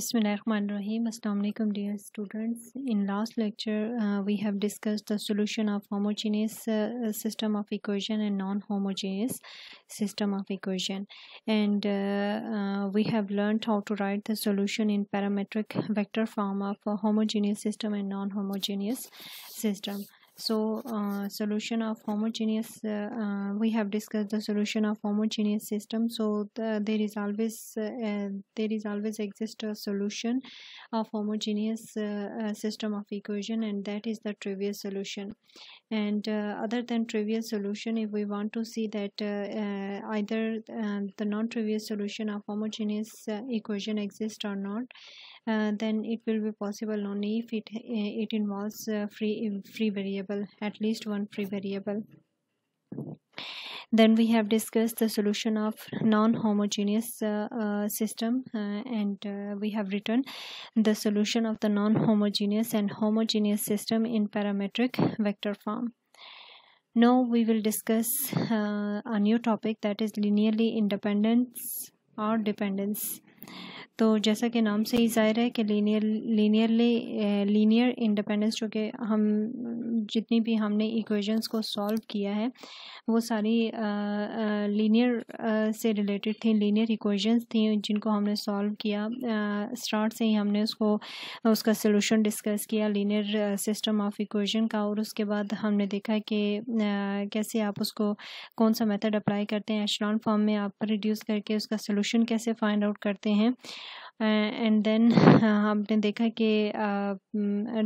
Bismillahirrahmanirrahim. alaikum dear students. In last lecture, uh, we have discussed the solution of homogeneous uh, uh system of equation and non-homogeneous system of equation, and uh, uh, we have learned how to write the solution in parametric vector form of a homogeneous system and non-homogeneous system so uh, solution of homogeneous uh, uh, we have discussed the solution of homogeneous system so the, there is always uh, there is always exist a solution of homogeneous uh, uh, system of equation and that is the trivial solution and other than trivial solution if we want to see that either um, the non-trivial solution of homogeneous equation exists or not uh, then it will be possible only if it eh, it involves uh, free eh, free variable at least one free variable then we have discussed the solution of non-homogeneous uh, uh, system uh, and uh, we have written the solution of the non-homogeneous and homogeneous system in parametric vector form now we will discuss a new topic that is linearly independence or dependence तो जैसा कि नाम से ही जाहिर है कि linear linearly linear independence जो कि हम जितनी भी हमने इक्वेशंस को सॉल्व किया है वो सारी लीनियर से रिलेटेड थी लीनियर इक्वेशंस थी जिनको हमने सॉल्व किया स्टार्ट से ही हमने उसको उसका सोलूशन डिस्कस किया लीनियर सिस्टम ऑफ इक्वेशन का और उसके बाद हमने देखा कि कैसे आप उसको कौन सा मेथड अप्लाई करते हैं एशलॉन फॉर्म में आप रिड्यूस करके उसका सोल्यूशन कैसे फाइंड आउट करते हैं एंड देन हमने देखा कि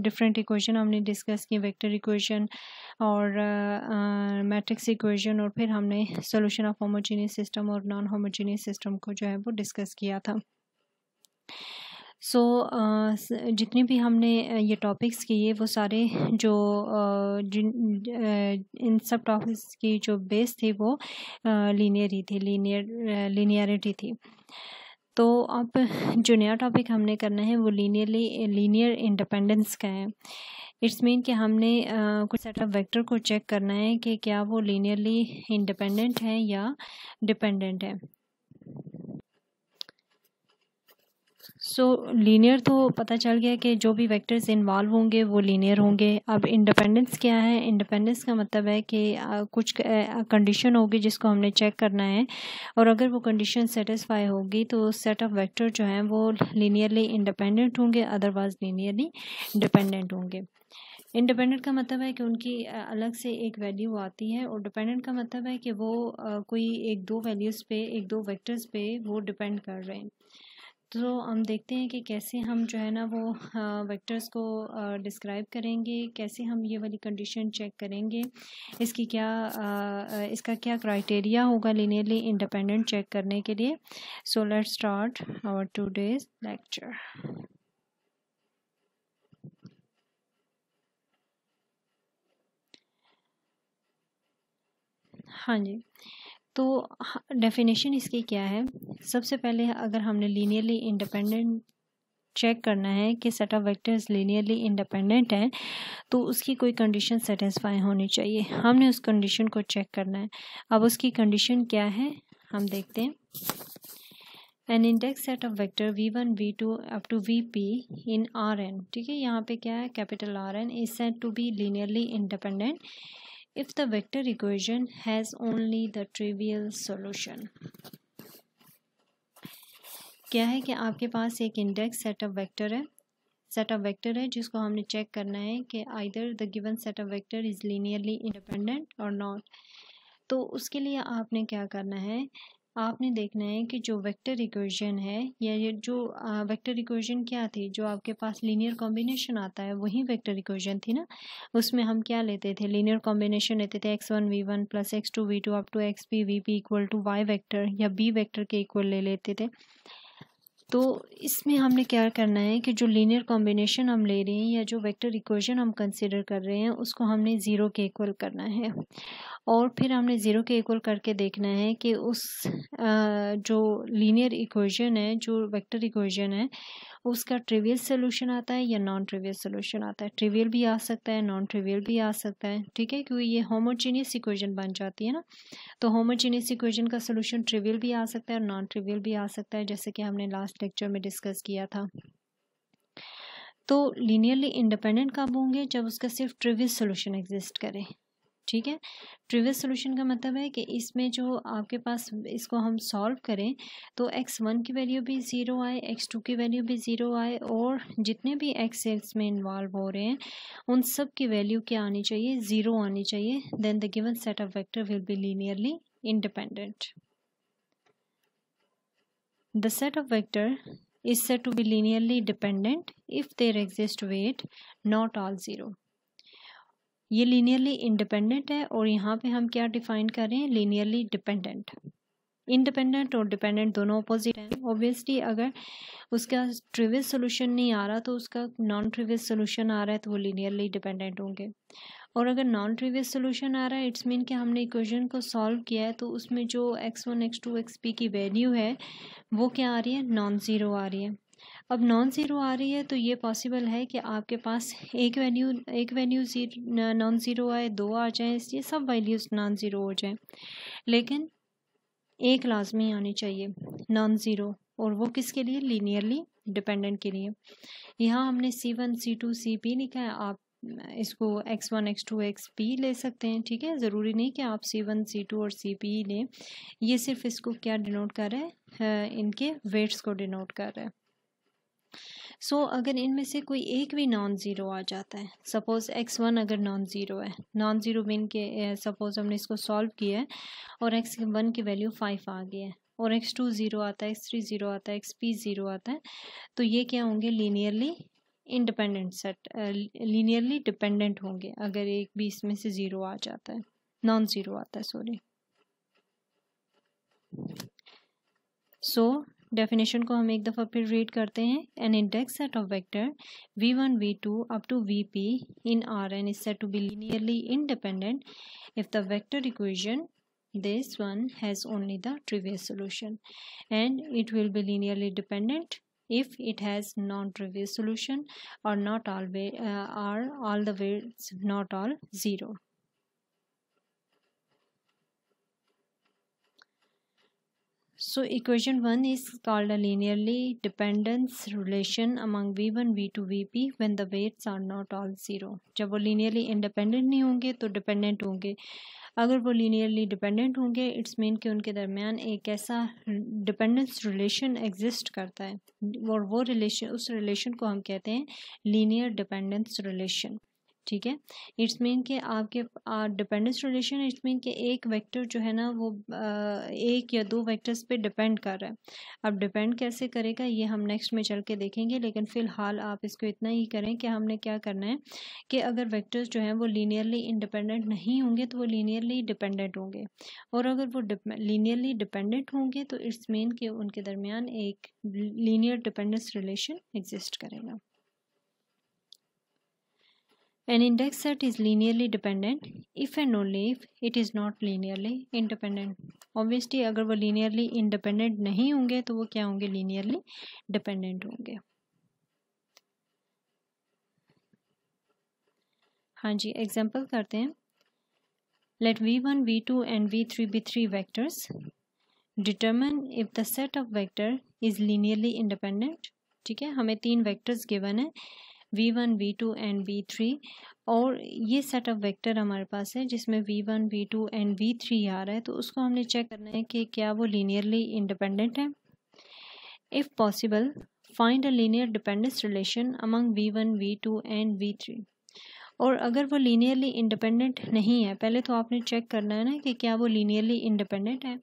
डिफरेंट इक्वेशन हमने डिस्कस किए वेक्टर इक्वेशन और मैट्रिक्स इक्वेशन और फिर हमने सॉल्यूशन ऑफ होमोजीनियस सिस्टम और नॉन होमोजीनियस सिस्टम को जो है वो डिस्कस किया था सो so, uh, जितने भी हमने ये टॉपिक्स किए वो सारे जो uh, इन सब टॉपिक्स की जो बेस थी वो लीनियर ही थी लीनियर लीनियरिटी थी तो अब जो नया टॉपिक हमने करना है वो लीनियरली लीनियर इंडिपेंडेंस का है इट्स मीन कि हमने कुछ सेट ऑफ वेक्टर को चेक करना है कि क्या वो लीनियरली इंडिपेंडेंट है या डिपेंडेंट है सो लीनियर तो पता चल गया कि जो भी वेक्टर्स इन्वॉल्व होंगे वो लीनियर होंगे अब इंडिपेंडेंस क्या है इंडिपेंडेंस का मतलब है कि कुछ कंडीशन होगी जिसको हमने चेक करना है और अगर वो कंडीशन सेटिस्फाई होगी तो सेट ऑफ वेक्टर जो हैं वो लीनियरली इंडिपेंडेंट होंगे अदरवाइज लीनियरली डिपेंडेंट होंगे इंडिपेंडेंट का मतलब है कि उनकी अलग से एक वैल्यू आती है और डिपेंडेंट का मतलब है कि वो कोई एक दो वैल्यूज़ पे एक दो वेक्टर्स पे वो डिपेंड कर रहे हैं तो हम देखते हैं कि कैसे हम जो है ना वो वेक्टर्स को डिस्क्राइब करेंगे कैसे हम ये वाली कंडीशन चेक करेंगे इसकी क्या इसका क्या क्राइटेरिया होगा लीनियरली इंडिपेंडेंट चेक करने के लिए so let start our today's lecture हाँ जी तो डेफिनेशन इसकी क्या है सबसे पहले अगर हमने लीनियरली इंडिपेंडेंट चेक करना है कि set of vectors linearly independent हैं तो उसकी कोई कंडीशन सेटिस्फाई होनी चाहिए हमने उस कंडीशन को चेक करना है अब उसकी कंडीशन क्या है हम देखते हैं an index set of vector we one we two up to V P in R N ठीक है यहाँ पे क्या है capital R N is set to be linearly independent if the vector equation has only the trivial solution क्या है कि आपके पास एक इंडेक्स सेट ऑफ वेक्टर है सेट ऑफ वेक्टर है जिसको हमने चेक करना है कि either the given set of vector is linearly independent और नॉट तो उसके लिए आपने क्या करना है आपने देखना है कि जो वेक्टर इक्वेशन है या ये जो वेक्टर इक्वेशन क्या थी जो आपके पास लीनियर कॉम्बिनेशन आता है वही वेक्टर इक्वेशन थी ना उसमें हम क्या लेते थे लीनियर कॉम्बिनेशन लेते थे X one we one plus x two we two up to x P V P equal to Y vector या बी वैक्टर के इक्वल ले लेते थे तो इसमें हमने क्या करना है कि जो लीनियर कॉम्बिनेशन हम ले रहे हैं या जो वेक्टर इक्वेशन हम कंसिडर कर रहे हैं उसको हमने ज़ीरो के इक्वल करना है और फिर हमने ज़ीरो के इक्वल करके देखना है कि उस जो लीनियर इक्वेशन है जो वेक्टर इक्वेशन है उसका ट्रिवियल सोल्यूशन आता है या नॉन ट्रिवियल सोल्यूशन आता है ट्रिवियल भी आ सकता है नॉन ट्रिवियल भी आ सकता है ठीक है क्योंकि ये होमोजीनियस इक्वेशन बन जाती है ना तो होमोजीनियस इक्वेशन का सोल्यूशन ट्रिवियल भी आ सकता है और नॉन ट्रिवियल भी आ सकता है जैसे कि हमने लास्ट लेक्चर में डिस्कस किया था तो लीनियरली इंडिपेंडेंट कब होंगे जब उसका सिर्फ ट्रिवियल सोल्यूशन एग्जिस्ट करे ठीक है प्रीवियस सोल्यूशन का मतलब है कि इसमें जो आपके पास इसको हम सॉल्व करें तो एक्स वन की वैल्यू भी ज़ीरो आए एक्स टू की वैल्यू भी ज़ीरो आए और जितने भी एक्स एक्स में इन्वॉल्व हो रहे हैं उन सब की वैल्यू क्या आनी चाहिए ज़ीरो आनी चाहिए then the given set of vector will be linearly independent the set of vector is set to be linearly dependent if there exist weight not all zero ये लीनियरली इंडिपेंडेंट है और यहाँ पे हम क्या डिफाइन कर रहे हैं लीनियरली डिपेंडेंट इंडिपेंडेंट और डिपेंडेंट दोनों अपोजिट हैं ऑब्वियसली अगर उसका ट्रिवियस सोल्यूशन नहीं आ रहा तो उसका नॉन ट्रिवियस सोल्यूशन आ रहा है तो वो लीनियरली डिपेंडेंट होंगे और अगर नॉन ट्रिवियस सोल्यूशन आ रहा है इट्स मीन कि हमने इक्वेशन को सॉल्व किया है तो उसमें जो X one x two x P की वैल्यू है वो क्या आ रही है नॉन ज़ीरो आ रही है अब नॉन ज़ीरो आ रही है तो ये पॉसिबल है कि आपके पास एक वैल्यू एक वैल्यू जीरो नॉन ज़ीरो आए दो आ जाए ये सब वैल्यूज़ नॉन ज़ीरो हो जाए लेकिन एक लाजमी आनी चाहिए नॉन ज़ीरो और वो किसके लिए लीनियरली डिपेंडेंट के लिए यहाँ हमने सी वन सी टू सी पी लिखा है आप इसको X one x two x P ले सकते हैं ठीक है ज़रूरी नहीं कि आप सी वन सी टू और सी पी लें ये सिर्फ इसको क्या डिनोट कर रहा है इनके वेट्स को डिनोट कर रहा है सो so, अगर इनमें से कोई एक भी नॉन ज़ीरो आ जाता है सपोज़ एक्स वन अगर नॉन ज़ीरो है नॉन ज़ीरो बिन के सपोज़ हमने इसको सॉल्व किया है और एक्स वन की वैल्यू फाइव आ गई है और एक्स टू ज़ीरो आता है एक्स थ्री ज़ीरो आता है एक्स पी ज़ीरो आता है तो ये क्या होंगे linearly independent set linearly dependent होंगे अगर एक भी इसमें से ज़ीरो आ जाता है नॉन ज़ीरो आता है सॉरी सो so, डेफिनेशन को हम एक दफ़ा फिर रीड करते हैं an index set of vector we one we two up to V P in R N is set to be linearly independent if the vector equation this one has only the trivial solution and it will be linearly dependent if it has non trivial solution और not all are all the way not all zero So equation 1 is called a linearly dependence relation among V1, V2, VP when the weights are not all zero. जब वो linearly independent नहीं होंगे तो dependent होंगे अगर वो linearly dependent होंगे it's mean कि उनके दरमियान एक ऐसा dependence relation exist करता है और वो relation उस relation को हम कहते हैं linear dependence relation ठीक है इट्स मीन के आपके डिपेंडेंस रिलेशन इट्स मीन के एक वेक्टर जो है ना वो एक या दो वेक्टर्स पे डिपेंड कर रहा है अब डिपेंड कैसे करेगा ये हम नेक्स्ट में चल के देखेंगे लेकिन फ़िलहाल आप इसको इतना ही करें कि हमने क्या करना है कि अगर वेक्टर्स जो हैं वो लीनियरली इंडिपेंडेंट नहीं होंगे तो वो लीनियरली डिपेंडेंट होंगे और अगर वो लीनियरली डिपेंडेंट होंगे तो इट्स मीन के उनके दरमियान एक लीनियर डिपेंडेंस रिलेशन एग्जिस्ट करेगा An index set is linearly dependent if and only if it is not linearly independent. obviously agar wo linearly independent nahi honge to wo kya honge linearly dependent honge हाँ जी example करते हैं let v1 v2 and v3 be three vectors determine if the set of vector is linearly independent ठीक है हमें तीन vectors given है v1 v2 and v3 और ये सेट ऑफ वेक्टर हमारे पास है जिसमें v1 v2 एंड v3 आ रहा है तो उसको हमने चेक करना है कि क्या वो लीनियरली इंडिपेंडेंट है if possible find a linear dependence relation among v1 v2 and v3 और अगर वो लीनियरली इंडिपेंडेंट नहीं है पहले तो आपने चेक करना है ना कि क्या वो लीनियरली इंडिपेंडेंट है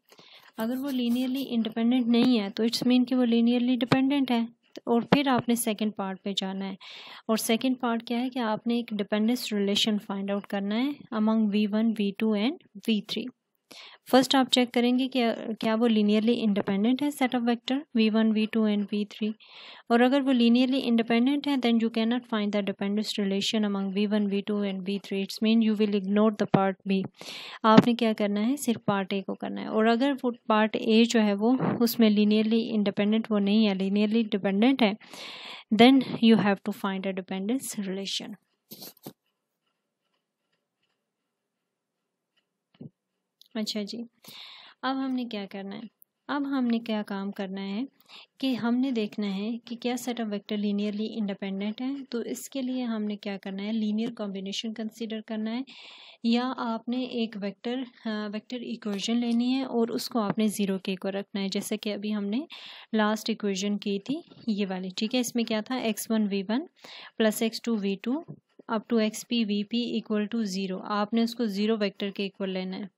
अगर वो लीनियरली इंडिपेंडेंट नहीं है तो इट्स मीन कि वो लीनियरली डिपेंडेंट है और फिर आपने सेकंड पार्ट पे जाना है और सेकंड पार्ट क्या है कि आपने एक डिपेंडेंस रिलेशन फाइंड आउट करना है among v one we two and v three first आप चेक करेंगे कि क्या वो लीनियरली इंडिपेंडेंट है set of vector we one we two and v three और अगर वो लीनियरली इंडिपेंडेंट है then you can not find the dependence relation among v one we two and v three it's mean you will ignore the part b आपने क्या करना है सिर्फ part A को करना है और अगर वो पार्ट ए जो है वो उसमें लीनियरली इंडिपेंडेंट वो नहीं है लीनियरली डिपेंडेंट है then you have to find a dependence relation अच्छा जी अब हमने क्या करना है अब हमने क्या काम करना है कि हमने देखना है कि क्या set of vector linearly independent है तो इसके लिए हमने क्या करना है लीनियर कॉम्बिनेशन कंसीडर करना है या आपने एक वेक्टर वेक्टर इक्वेशन लेनी है और उसको आपने ज़ीरो के को रखना है जैसे कि अभी हमने लास्ट इक्वेशन की थी ये वाली ठीक है इसमें क्या था x one we one plus x two we two up to x P V P equal to zero आपने उसको ज़ीरो वैक्टर के इक्वल लेना है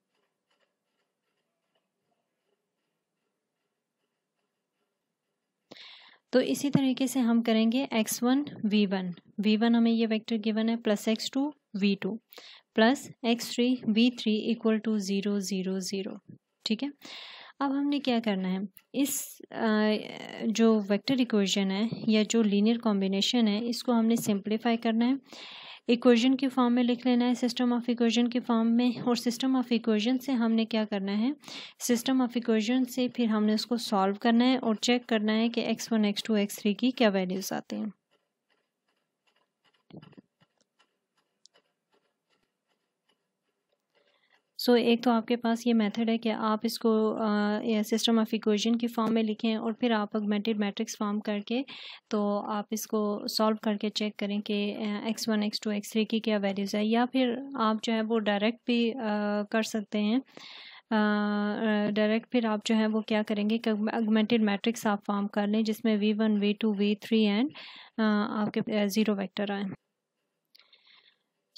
तो इसी तरीके से हम करेंगे x one we one we one हमें ये वेक्टर गिवन है plus x two we two plus x three v three equal to zero zero zero ठीक है अब हमने क्या करना है इस जो वेक्टर इक्वेशन है या जो लीनियर कॉम्बिनेशन है इसको हमने सिंप्लीफाई करना है इक्वेशन के फॉर्म में लिख लेना है सिस्टम ऑफ इक्वेशन के फॉर्म में और सिस्टम ऑफ इक्वेशन से हमने क्या करना है सिस्टम ऑफ इक्वेशन से फिर हमने उसको सॉल्व करना है और चेक करना है कि x one x two x three की क्या वैल्यूज़ आते हैं सो so, एक तो आपके पास ये मेथड है कि आप इसको सिस्टम ऑफ इक्वेशन की फॉर्म में लिखें और फिर आप अगमेंटेड मैट्रिक्स फॉर्म करके तो आप इसको सॉल्व करके चेक करें कि x one x two x three की क्या वैल्यूज़ है या फिर आप जो है वो डायरेक्ट भी आ, कर सकते हैं डायरेक्ट फिर आप जो है वो क्या करेंगे कि अगमेंटेड मैट्रिक्स आप फॉर्म कर लें जिसमें v one we two v three and आपके ज़ीरो वेक्टर आए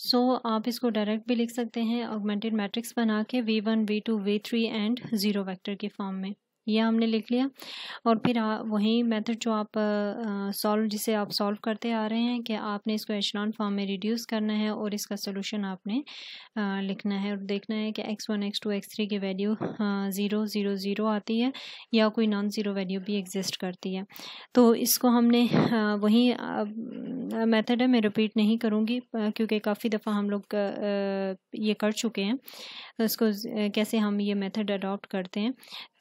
सो so, आप इसको डायरेक्ट भी लिख सकते हैं ऑगमेंटेड मैट्रिक्स बना के v one we two v three and zero vector के फॉर्म में ये हमने लिख लिया और फिर वही मेथड जो आप सॉल्व जिसे आप सॉल्व करते आ रहे हैं कि आपने इसको एशलॉन फॉर्म में रिड्यूस करना है और इसका सोल्यूशन आपने आ, लिखना है और देखना है कि x one x two x three की वैल्यू ज़ीरो ज़ीरो ज़ीरो आती है या कोई नॉन ज़ीरो वैल्यू भी एग्जिस्ट करती है तो इसको हमने वही मेथड है मैं रिपीट नहीं करूँगी क्योंकि काफ़ी दफ़ा हम लोग ये कर चुके हैं तो इसको कैसे हम ये मेथड अडोप्ट करते हैं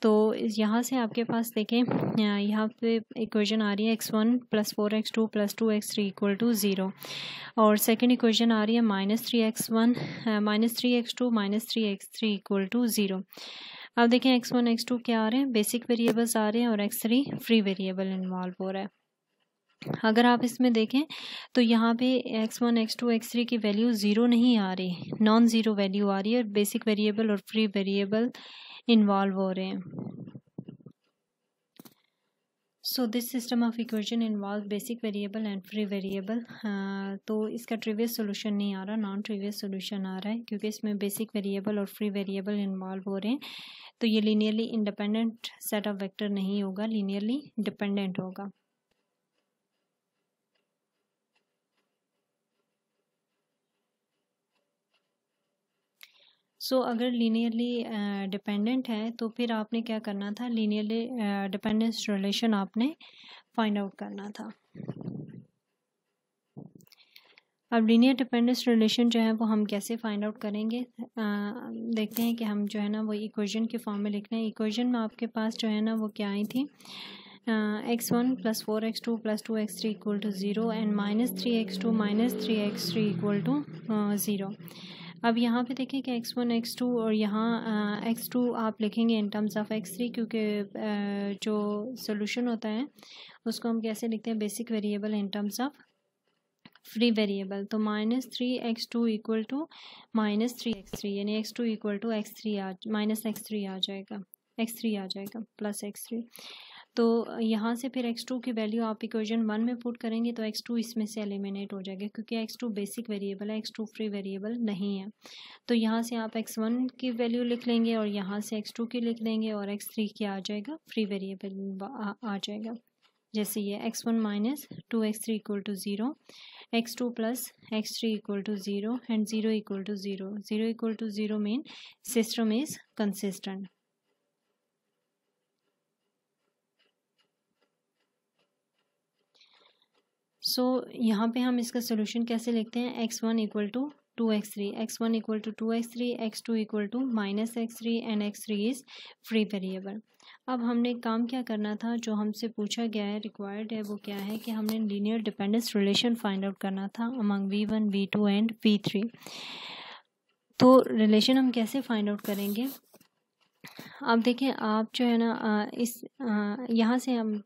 तो गाइज़ यहाँ से आपके पास देखें यहाँ पे इक्वेशन आ रही है x one plus four x two plus two x three equal to zero और सेकेंड इक्वेशन आ रही है minus three x one minus three x two minus three x three equal to zero अब देखें x one x to क्या आ रहे हैं basic variables आ रहे हैं और x three free variable involve हो रहा है अगर आप इसमें देखें तो यहाँ पे x1, x2, x3 की वैल्यू ज़ीरो नहीं आ रही नॉन ज़ीरो वैल्यू आ रही है और बेसिक वेरिएबल और फ्री वेरिएबल इन्वॉल्व हो रहे हैं so this system of equation involve basic variable and free variable तो इसका ट्रिवियस सोल्यूशन नहीं आ रहा नॉन ट्रिवियस सोल्यूशन आ रहा है क्योंकि इसमें बेसिक वेरिएबल और फ्री वेरिएबल इन्वॉल्व हो रहे हैं तो ये linearly independent set of vector नहीं होगा लीनियरली डिपेंडेंट होगा सो so, अगर लीनियरली डिपेंडेंट uh, है तो फिर आपने क्या करना था लीनियरली डिपेंडेंस रिलेशन आपने फाइंड आउट करना था अब लीनियर डिपेंडेंस रिलेशन जो है वो हम कैसे फाइंड आउट करेंगे uh, देखते हैं कि हम जो है ना वो इक्वेशन के फॉर्म में लिख रहे हैं इक्वेशन में आपके पास जो है ना वो क्या आई थी x one plus four x two plus two x three equal to zero and minus three x two minus three x three equal to zero अब यहाँ पे देखें कि एक्स वन एक्स टू और यहाँ एक्स टू आप लिखेंगे in terms of x three क्योंकि जो सोल्यूशन होता है उसको हम कैसे लिखते हैं basic variable in terms of free variable तो minus three x two equal to minus three x three यानी x two equal to x three आ माइनस एक्स थ्री आ जाएगा एक्स थ्री आ जाएगा प्लस एक्स थ्री तो यहाँ से फिर x2 की वैल्यू आप इक्वेशन वन में पुट करेंगे तो x2 इसमें से एलिमिनेट हो जाएगा क्योंकि x2 बेसिक वेरिएबल है x2 फ्री वेरिएबल नहीं है तो यहाँ से आप x1 की वैल्यू लिख लेंगे और यहाँ से x2 की लिख लेंगे और x3 की आ जाएगा फ्री वेरिएबल आ जाएगा जैसे ये x one minus two x three equal to zero x two plus x three equal to zero and zero equal to zero zero equal to zero mean system is consistent so so, यहाँ पे हम इसका solution कैसे लिखते हैं x one equal to two x three x one equal to two x three x two equal to minus x three and x three is free variable अब हमने काम क्या करना था जो हमसे पूछा गया है रिक्वायर्ड है वो क्या है कि हमने linear dependence relation find out करना था among v one we two and v three तो रिलेशन हम कैसे फाइंड आउट करेंगे अब देखें आप जो है ना इस यहाँ से हम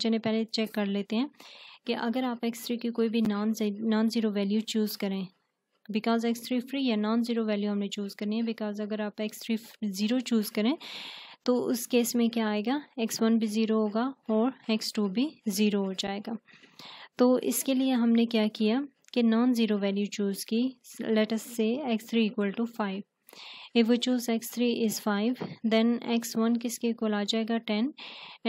चले पहले चेक कर लेते हैं कि अगर आप एक्स थ्री की कोई भी non non zero value choose करें बिकॉज एक्स थ्री फ्री या नॉन ज़ीरो वैल्यू हमने चूज़ करनी है बिकॉज अगर आप एक्स थ्री ज़ीरो चूज़ करें तो उस केस में क्या आएगा एक्स वन भी ज़ीरो होगा और एक्स टू भी ज़ीरो हो जाएगा तो इसके लिए हमने क्या किया कि नॉन ज़ीरो वैल्यू चूज़ की let's say x three equal to five if we choose x3 is 5 then x1 किसके इक्वल आ जाएगा 10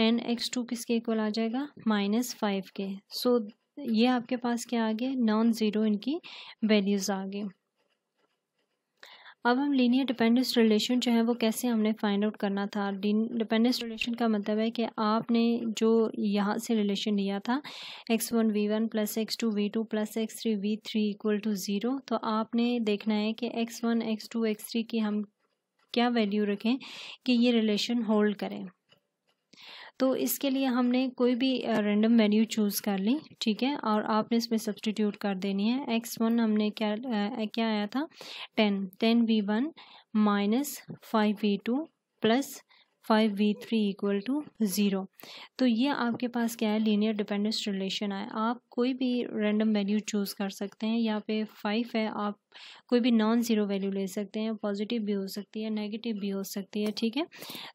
एंड x2 किसके इक्वल आ जाएगा माइनस फाइव के सो so, ये आपके पास क्या आ गए नॉन ज़ीरो इनकी वैल्यूज़ आ गए अब हम लीनियर डिपेंडेंस रिलेशन जो है वो कैसे हमने फाइंड आउट करना था डिपेंडेंस रिलेशन का मतलब है कि आपने जो यहाँ से रिलेशन लिया था x one we one plus x two we two plus x three v three equal to zero तो आपने देखना है कि x one x two x three की हम क्या वैल्यू रखें कि ये रिलेशन होल्ड करें तो इसके लिए हमने कोई भी रेंडम वैल्यू चूज़ कर ली ठीक है और आपने इसमें सब्सटीट्यूट कर देनी है एक्स वन हमने क्या क्या आया था ten ten v one minus five v two plus five v three equal to zero तो ये आपके पास क्या है लीनियर डिपेंडेंस रिलेशन है आप कोई भी रैंडम वैल्यू चूज़ कर सकते हैं यहाँ पे फाइव है आप कोई भी नॉन ज़ीरो वैल्यू ले सकते हैं पॉजिटिव भी हो सकती है नेगेटिव भी हो सकती है ठीक है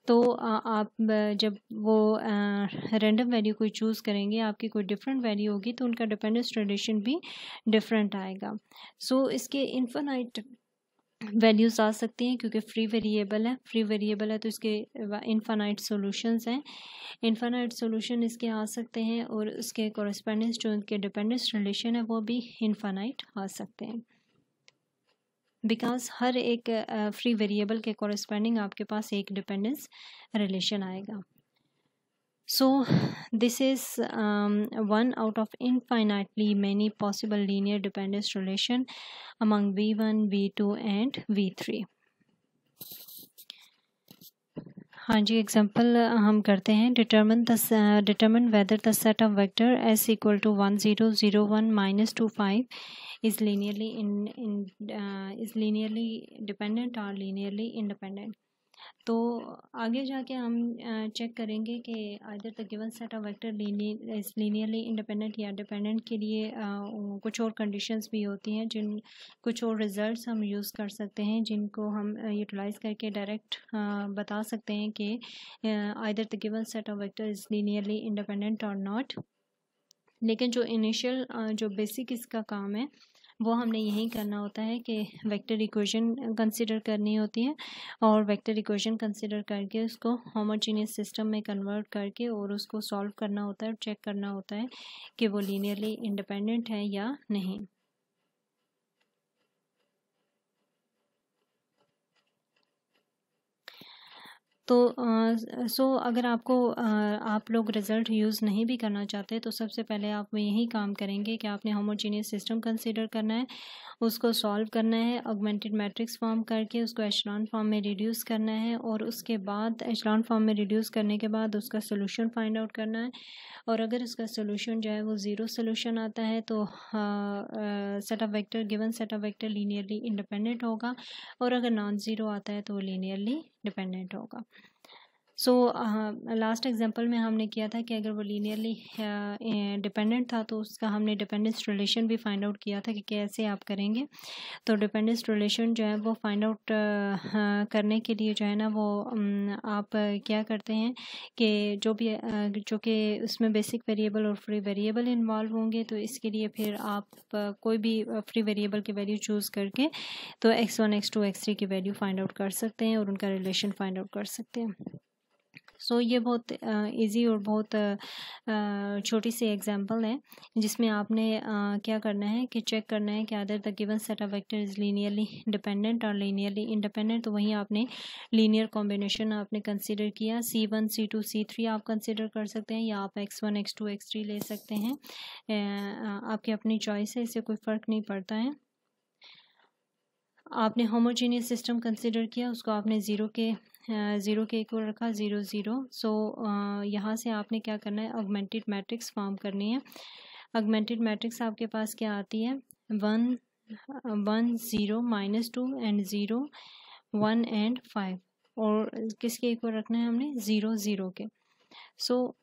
तो आ, आप जब वो रैंडम वैल्यू कोई चूज़ करेंगे आपकी कोई डिफरेंट वैल्यू होगी तो उनका डिपेंडेंस रिलेशन भी डिफरेंट आएगा सो so, इसके इन्फानाइट वैल्यूज़ आ सकती हैं क्योंकि फ्री वेरिएबल है फ्री वेरिएबल है तो इसके इनफानाइट सॉल्यूशंस हैं इन्फानाइट सॉल्यूशन इसके आ सकते हैं और उसके कॉरस्पेंडेंस जो उनके डिपेंडेंस रिलेशन है वो भी इन्फानाइट आ सकते हैं बिकॉज हर एक फ्री वेरिएबल के कॉरस्पेंडिंग आपके पास एक डिपेंडेंस रिलेशन आएगा So this is um, one out of infinitely many possible linear dependence relation among V1, V2 and V3. हाँ जी एग्जांपल uh, हम करते हैं determine the determine whether the set of vector s equal to 1001 -25 is linearly in is linearly dependent और linearly independent तो आगे जाके हम check करेंगे कि either the given set of vector is linearly independent या डिपेंडेंट के लिए कुछ और कंडीशंस भी होती हैं जिन कुछ और रिजल्ट्स हम यूज़ कर सकते हैं जिनको हम यूटिलाइज करके डायरेक्ट बता सकते हैं कि either the given set of vector is linearly independent और नॉट लेकिन जो इनिशियल जो बेसिक इसका काम है वो हमने यही करना होता है कि वेक्टर इक्वेशन कंसिडर करनी होती है और वेक्टर इक्वेशन कंसिडर करके उसको होमोजीनियस सिस्टम में कन्वर्ट करके और उसको सॉल्व करना होता है और चेक करना होता है कि वो लीनियरली इंडिपेंडेंट है या नहीं तो आ, सो अगर आपको आ, आप लोग रिज़ल्ट यूज़ नहीं भी करना चाहते तो सबसे पहले आप यही काम करेंगे कि आपने होमोजीनियस सिस्टम कंसिडर करना है उसको सॉल्व करना है ऑगमेंटेड मैट्रिक्स फॉर्म करके उसको एचलॉन फॉर्म में रिड्यूस करना है और उसके बाद एचलॉन फॉर्म में रिड्यूस करने के बाद उसका सोल्यूशन फाइंड आउट करना है और अगर उसका सोल्यूशन जो है वो ज़ीरो सोल्यूशन आता है तो set of vector given set of vector linearly independent होगा और अगर नॉन ज़ीरो आता है तो वो लीनियरली डिपेंडेंट होगा सो लास्ट एग्जांपल में हमने किया था कि अगर वो लीनियरली डिपेंडेंट uh, था तो उसका हमने डिपेंडेंस रिलेशन भी फाइंड आउट किया था कि कैसे आप करेंगे तो डिपेंडेंस रिलेशन जो है वो फाइंड आउट uh, करने के लिए जो है ना वो um, आप क्या करते हैं कि जो भी uh, जो कि उसमें बेसिक वेरिएबल और फ्री वेरिएबल इन्वॉल्व होंगे तो इसके लिए फिर आप कोई भी फ्री वेरिएबल की वैल्यू चूज़ करके तो x one x two x three की वैल्यू फाइंड आउट कर सकते हैं और उनका रिलेशन फाइंड आउट कर सकते हैं सो ये बहुत इजी और बहुत छोटी सी एग्जांपल है जिसमें आपने क्या करना है कि चेक करना है कि other the given set of vector is linearly dependent और लीनियरली इंडिपेंडेंट तो वहीं आपने लीनियर कॉम्बिनेशन आपने कंसिडर किया सी वन सी टू सी थ्री आप कंसिडर कर सकते हैं या आप x one x two x three ले सकते हैं आपकी अपनी चॉइस है इससे कोई फ़र्क नहीं पड़ता है आपने होमोजीनियस सिस्टम कंसिडर किया उसको आपने ज़ीरो के ज़ीरो के इक्वल रखा ज़ीरो ज़ीरो सो यहाँ से आपने क्या करना है अगमेंटेड मैट्रिक्स फॉर्म करनी है अगमेंटेड मैट्रिक्स आपके पास क्या आती है one one zero minus two and zero one and five और किसके इक्वल रखना है हमने ज़ीरो ज़ीरो के सो so,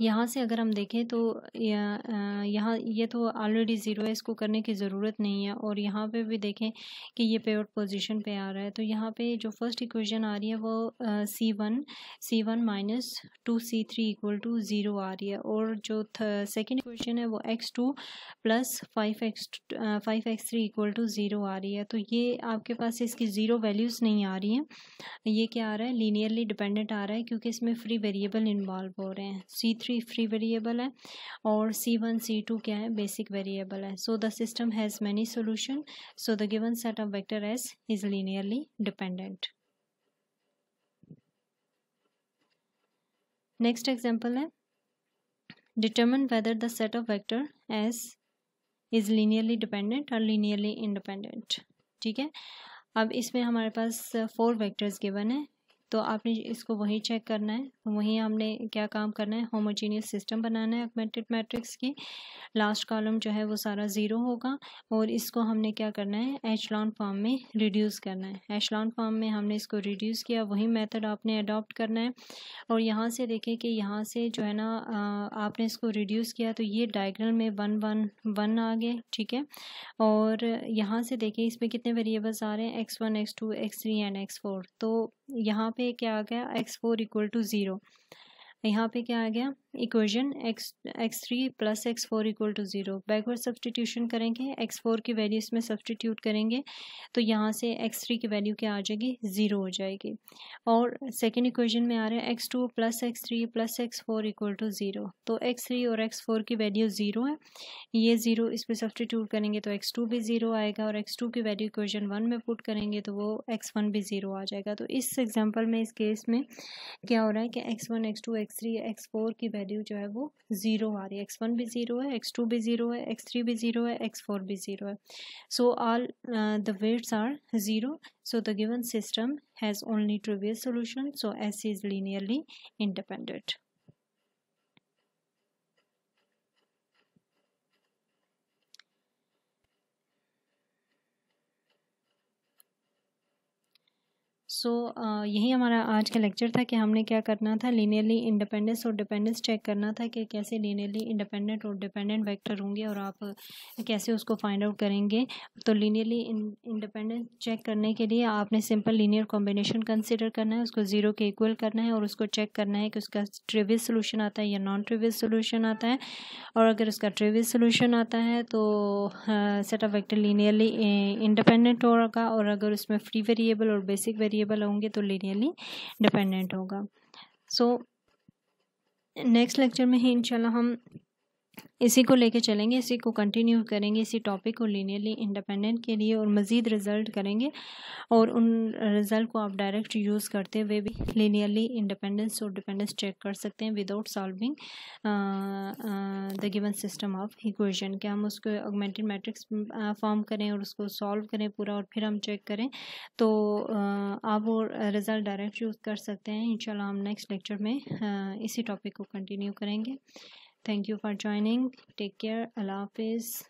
यहाँ से अगर हम देखें तो यहाँ ये तो ऑलरेडी ज़ीरो है इसको करने की ज़रूरत नहीं है और यहाँ पे भी देखें कि ये पेवट पोजीशन पे आ रहा है तो यहाँ पे जो फर्स्ट इक्वेशन आ रही है वो c one c one minus two c three equal to zero आ रही है और जो सेकंड इक्वेशन है वो x two plus five x five x three equal to zero आ रही है तो ये आपके पास इसकी ज़ीरो वैल्यूज़ नहीं आ रही हैं ये क्या आ रहा है लीनियरली डिपेंडेंट आ रहा है क्योंकि इसमें फ्री वेरिएबल इन्वॉल्व हो रहे हैं सी थ्री फ्री वेरिएबल है और सी वन सी टू क्या है बेसिक वेरिएबल है so the system has many solution so the given set of vector s is linearly dependent next example है determine whether the set of vector s is linearly dependent और linearly independent ठीक है अब इसमें हमारे पास four vectors given है तो आपने इसको वहीं चेक करना है वहीं हमने क्या काम करना है होमोजीनियस सिस्टम बनाना है ऑगमेंटेड मैट्रिक्स की लास्ट कॉलम जो है वो सारा ज़ीरो होगा और इसको हमने क्या करना है एचलॉन फॉर्म में रिड्यूस करना है एचलॉन फॉर्म में हमने इसको रिड्यूस किया वही मेथड आपने अडॉप्ट करना है और यहाँ से देखें कि यहाँ से जो है ना आपने इसको रिड्यूस किया तो ये डायग्राम में वन वन वन आ गए ठीक है और यहाँ से देखें इसमें कितने वेरिएबल्स आ रहे हैं x one x two x three and x four तो यहाँ पे क्या आ गया x four equal to zero तो यहाँ पे क्या आ गया equation x x three plus x four equal to zero backward substitution करेंगे एक्स फोर की वैल्यू इसमें सब्सटीट्यूट करेंगे तो यहाँ से एक्स थ्री की वैल्यू क्या आ जाएगी ज़ीरो हो जाएगी और सेकेंड इक्वेशन में आ रहा है x two plus x three plus x four equal to zero तो एक्स थ्री और एक्स फोर की वैल्यू ज़ीरो है ये ज़ीरो इस पर सब्सटीट्यूट करेंगे तो एक्स टू भी ज़ीरो आएगा और एक्स टू की वैल्यू इक्वेशन वन में पुट करेंगे तो वो एक्स वन भी ज़ीरो आ जाएगा तो इस एग्जाम्पल में इस केस में क्या हो रहा है कि x one x two x x three x four की वैल्यू जो है वो ज़ीरो आ रही है एक्स वन भी ज़ीरो है एक्स टू भी ज़ीरो है एक्स थ्री भी ज़ीरो है एक्स फोर भी ज़ीरो है so all the weights are zero so the given system has only trivial solution so S is linearly independent so so, uh, यही हमारा आज का लेक्चर था कि हमने क्या करना था लीनियरली इंडिपेंडेंस और डिपेंडेंस चेक करना था कि कैसे लीनियरली इंडिपेंडेंट और डिपेंडेंट वेक्टर होंगे और आप uh, कैसे उसको फाइंड आउट करेंगे तो लीनियरली इंडिपेंडेंस चेक करने के लिए आपने सिंपल लीनियर कॉम्बिनेशन कंसिडर करना है उसको ज़ीरो के इक्वल करना है और उसको चेक करना है कि उसका ट्रेविस सोल्यूशन आता है या नॉन ट्रेविस सोल्यूशन आता है और अगर उसका ट्रिवियल सोल्यूशन आता है तो set of vector linearly independent होगा और अगर उसमें फ्री वेरिएबल और बेसिक वेरिएबल मल्टीपल होंगे तो लीनियरली डिपेंडेंट होगा सो नेक्स्ट लेक्चर में ही इंशाल्लाह हम इसी को लेके चलेंगे इसी को कंटिन्यू करेंगे इसी टॉपिक को लीनियरली इंडिपेंडेंट के लिए और मज़ीद रिज़ल्ट करेंगे और उन रिज़ल्ट को आप डायरेक्ट यूज़ करते हुए भी लीनियरली इंडिपेंडेंस और डिपेंडेंस चेक कर सकते हैं without solving the given system of equation क्या हम उसको ऑगमेंटेड मैट्रिक्स फॉर्म करें और उसको सॉल्व करें पूरा और फिर हम चेक करें तो uh, आप वो रिज़ल्ट डायरेक्ट यूज़ कर सकते हैं इन हम नेक्स्ट लेक्चर में uh, इसी टॉपिक को कंटिन्यू करेंगे Thank you for joining. Take care. Allah Hafiz.